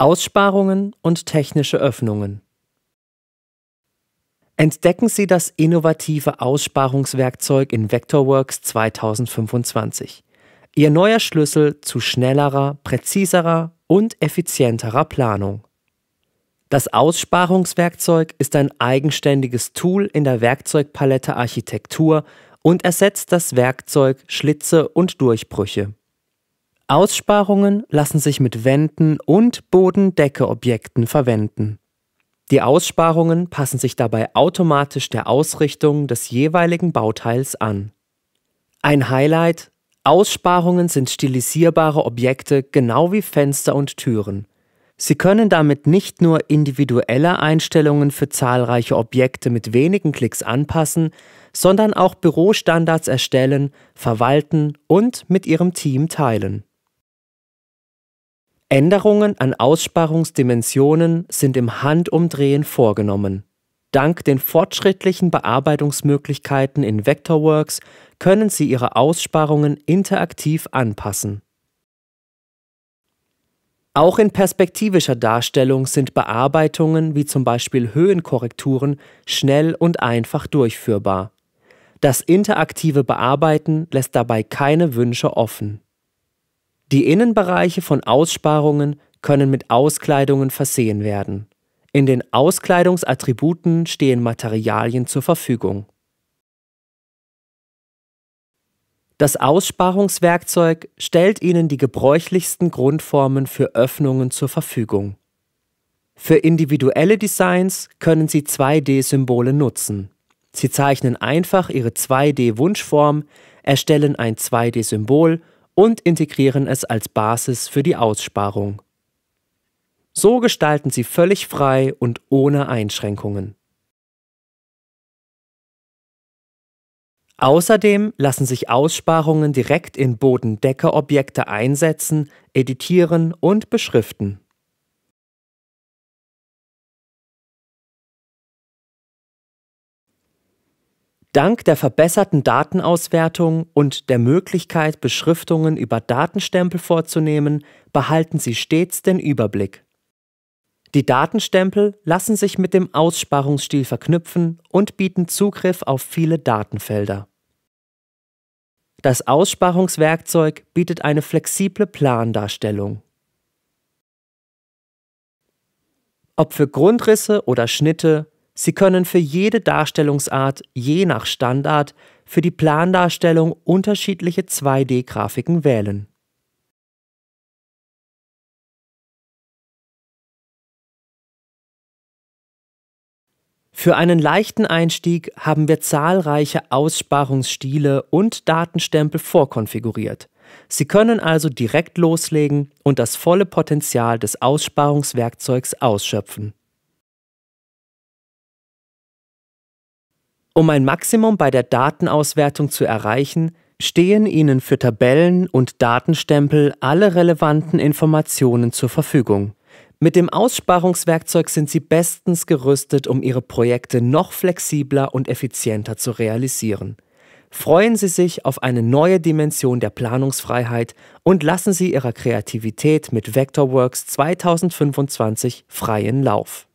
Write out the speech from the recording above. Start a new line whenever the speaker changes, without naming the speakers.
Aussparungen und technische Öffnungen. Entdecken Sie
das innovative Aussparungswerkzeug in Vectorworks 2025. Ihr neuer Schlüssel zu schnellerer, präziserer und effizienterer Planung. Das Aussparungswerkzeug ist ein eigenständiges Tool in der Werkzeugpalette Architektur und ersetzt das Werkzeug Schlitze und Durchbrüche. Aussparungen lassen sich mit Wänden und Bodendeckeobjekten verwenden. Die Aussparungen passen sich dabei automatisch der Ausrichtung des jeweiligen Bauteils an. Ein Highlight Aussparungen sind stilisierbare Objekte genau wie Fenster und Türen. Sie können damit nicht nur individuelle Einstellungen für zahlreiche Objekte mit wenigen Klicks anpassen, sondern auch Bürostandards erstellen, verwalten und mit ihrem Team teilen. Änderungen an Aussparungsdimensionen sind im Handumdrehen vorgenommen. Dank den fortschrittlichen Bearbeitungsmöglichkeiten in Vectorworks können Sie Ihre Aussparungen interaktiv anpassen. Auch in perspektivischer Darstellung sind Bearbeitungen wie zum Beispiel Höhenkorrekturen schnell und einfach durchführbar. Das interaktive Bearbeiten lässt dabei keine Wünsche offen. Die Innenbereiche von Aussparungen können mit Auskleidungen versehen werden. In den Auskleidungsattributen stehen Materialien zur Verfügung. Das Aussparungswerkzeug stellt Ihnen die gebräuchlichsten Grundformen für Öffnungen zur Verfügung. Für individuelle Designs können Sie 2D-Symbole nutzen. Sie zeichnen einfach Ihre 2D-Wunschform, erstellen ein 2D-Symbol und integrieren es als Basis für die Aussparung. So gestalten sie völlig frei und ohne Einschränkungen. Außerdem lassen sich Aussparungen direkt in
bodendecke einsetzen, editieren und beschriften. Dank der verbesserten Datenauswertung und der Möglichkeit,
Beschriftungen über Datenstempel vorzunehmen, behalten Sie stets den Überblick. Die Datenstempel lassen sich mit dem Aussparungsstil verknüpfen und bieten Zugriff auf viele Datenfelder. Das Aussparungswerkzeug bietet eine flexible Plandarstellung. Ob für Grundrisse oder Schnitte, Sie können für jede Darstellungsart, je nach Standard, für die Plandarstellung unterschiedliche 2D-Grafiken
wählen. Für einen leichten Einstieg
haben wir zahlreiche Aussparungsstile und Datenstempel vorkonfiguriert. Sie können also direkt loslegen und das volle Potenzial des Aussparungswerkzeugs ausschöpfen. Um ein Maximum bei der Datenauswertung zu erreichen, stehen Ihnen für Tabellen und Datenstempel alle relevanten Informationen zur Verfügung. Mit dem Aussparungswerkzeug sind Sie bestens gerüstet, um Ihre Projekte noch flexibler und effizienter zu realisieren. Freuen Sie sich auf eine neue Dimension der Planungsfreiheit und lassen Sie Ihrer Kreativität mit Vectorworks 2025
freien Lauf.